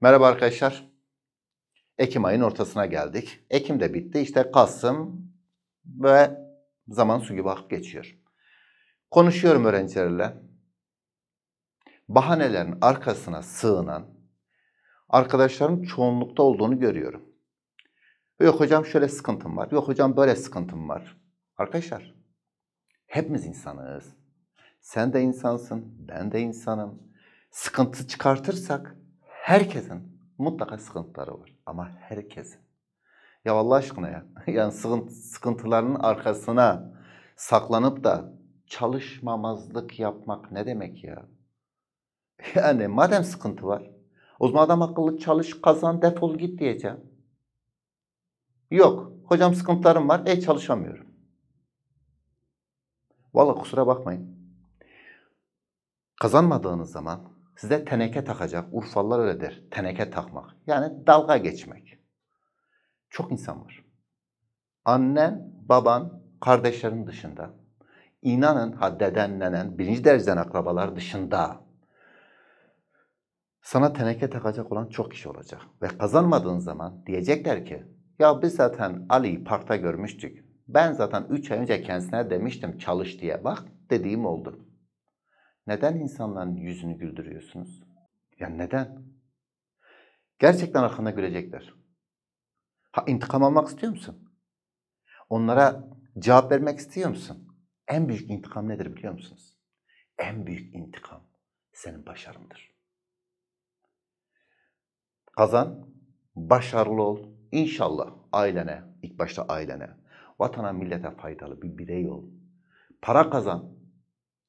Merhaba arkadaşlar. Ekim ayın ortasına geldik. Ekim de bitti. İşte Kasım ve zaman su gibi akıp geçiyor. Konuşuyorum öğrencilerle. Bahanelerin arkasına sığınan arkadaşların çoğunlukta olduğunu görüyorum. Yok hocam şöyle sıkıntım var. Yok hocam böyle sıkıntım var. Arkadaşlar hepimiz insanız. Sen de insansın, ben de insanım. Sıkıntı çıkartırsak herkesin mutlaka sıkıntıları var ama herkesin. Ya Allah aşkına ya yani sıkıntı, sıkıntılarının arkasına saklanıp da çalışmamazlık yapmak ne demek ya? Yani madem sıkıntı var o zaman adam akıllı çalış kazan defol git diyeceğim. Yok hocam sıkıntılarım var e çalışamıyorum. vallahi kusura bakmayın. Kazanmadığınız zaman size teneke takacak. Urfalılar öyle der. Teneke takmak. Yani dalga geçmek. Çok insan var. Annen, baban, kardeşlerin dışında. İnanın ha deden, nenen, birinci dereceden akrabalar dışında. Sana teneke takacak olan çok kişi olacak. Ve kazanmadığın zaman diyecekler ki ya biz zaten Ali'yi parkta görmüştük. Ben zaten 3 ay önce kendisine demiştim çalış diye bak dediğim oldu. Neden insanların yüzünü güldürüyorsunuz? Ya neden? Gerçekten arkana gülecekler. Ha intikam almak istiyor musun? Onlara cevap vermek istiyor musun? En büyük intikam nedir biliyor musunuz? En büyük intikam senin başarındır. Kazan, başarılı ol. İnşallah ailene, ilk başta ailene, vatana, millete faydalı bir birey ol. Para kazan,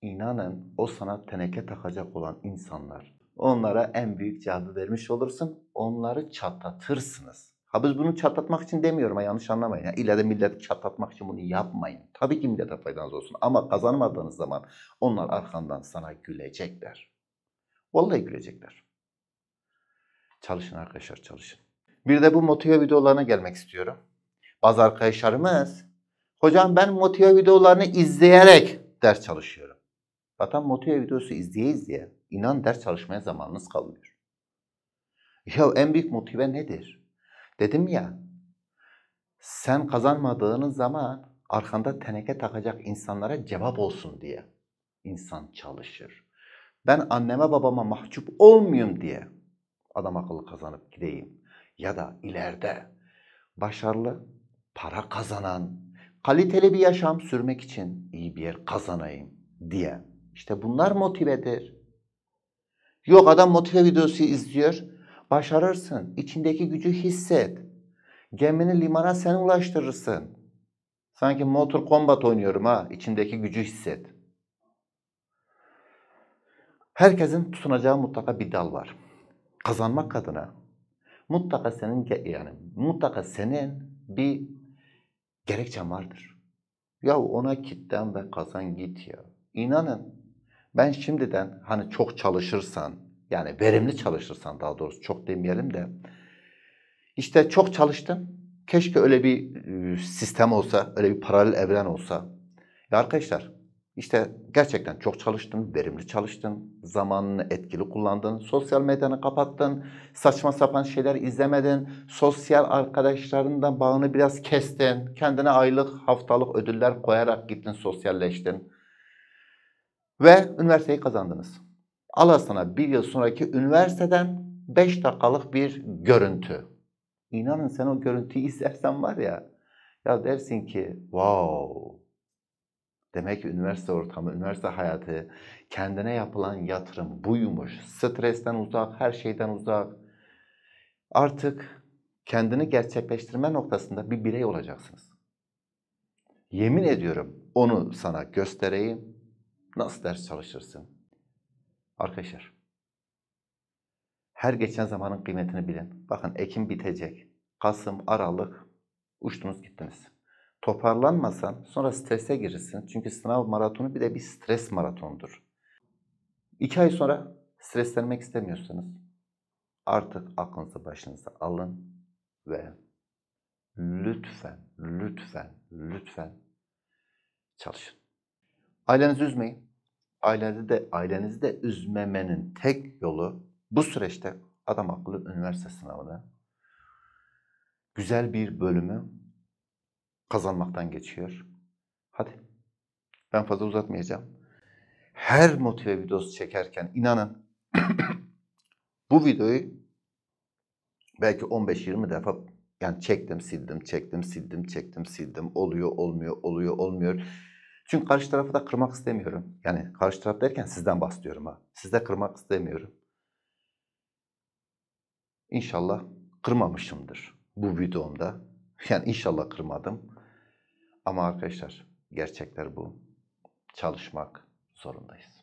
İnanın, o sana teneke takacak olan insanlar. Onlara en büyük cevabı vermiş olursun. Onları çatlatırsınız. Ha biz bunu çatlatmak için demiyorum ha yanlış anlamayın. Ya. İleride millet çatlatmak için bunu yapmayın. Tabii ki millete faydanız olsun ama kazanmadığınız zaman onlar arkandan sana gülecekler. Vallahi gülecekler. Çalışın arkadaşlar çalışın. Bir de bu motive videolarına gelmek istiyorum. Bazı arkadaşlarımız hocam ben motive videolarını izleyerek ders çalışıyorum. Vatan Motive videosu izleye izleye inan ders çalışmaya zamanınız kalmıyor. Ya en büyük motive nedir? Dedim ya sen kazanmadığınız zaman arkanda teneke takacak insanlara cevap olsun diye insan çalışır. Ben anneme babama mahcup olmayayım diye adam akıllı kazanıp gideyim. Ya da ileride başarılı, para kazanan, kaliteli bir yaşam sürmek için iyi bir yer kazanayım diye işte bunlar motivedir. Yok adam motive videosu izliyor. Başarırsın. İçindeki gücü hisset. Gemini limana sen ulaştırırsın. Sanki motor kombat oynuyorum ha. İçindeki gücü hisset. Herkesin tutunacağı mutlaka bir dal var. Kazanmak adına mutlaka senin yani mutlaka senin bir gerekçen vardır. Ya ona kitlen ve kazan git ya. İnanın ben şimdiden hani çok çalışırsan yani verimli çalışırsan daha doğrusu çok demeyelim de işte çok çalıştım. Keşke öyle bir e, sistem olsa, öyle bir paralel evren olsa. Ya arkadaşlar işte gerçekten çok çalıştın, verimli çalıştın, zamanını etkili kullandın, sosyal medyanı kapattın, saçma sapan şeyler izlemedin, sosyal arkadaşlarından bağını biraz kestin, kendine aylık, haftalık ödüller koyarak gittin, sosyalleştin ve üniversiteyi kazandınız. Al sana bir yıl sonraki üniversiteden 5 dakikalık bir görüntü. İnanın sen o görüntüyü izlersen var ya, ya dersin ki wow Demek ki üniversite ortamı, üniversite hayatı, kendine yapılan yatırım buymuş. Stresten uzak, her şeyden uzak. Artık kendini gerçekleştirme noktasında bir birey olacaksınız. Yemin ediyorum onu sana göstereyim. Nasıl ders çalışırsın? Arkadaşlar, her geçen zamanın kıymetini bilin. Bakın Ekim bitecek. Kasım, Aralık uçtunuz gittiniz. Toparlanmasan sonra strese girirsin. Çünkü sınav maratonu bir de bir stres maratonudur. İki ay sonra streslenmek istemiyorsanız artık aklınızı başınıza alın ve lütfen, lütfen, lütfen çalışın. Ailenizi üzmeyin. Ailenizi de, ailenizi de üzmemenin tek yolu bu süreçte adam akıllı üniversite sınavını güzel bir bölümü kazanmaktan geçiyor. Hadi ben fazla uzatmayacağım. Her motive videosu çekerken inanın bu videoyu belki 15-20 defa yani çektim sildim çektim sildim çektim sildim oluyor olmuyor oluyor olmuyor çünkü karşı tarafı da kırmak istemiyorum. Yani karşı taraf derken sizden bahsediyorum ha. Sizde kırmak istemiyorum. İnşallah kırmamışımdır bu videomda. Yani inşallah kırmadım. Ama arkadaşlar gerçekler bu. Çalışmak zorundayız.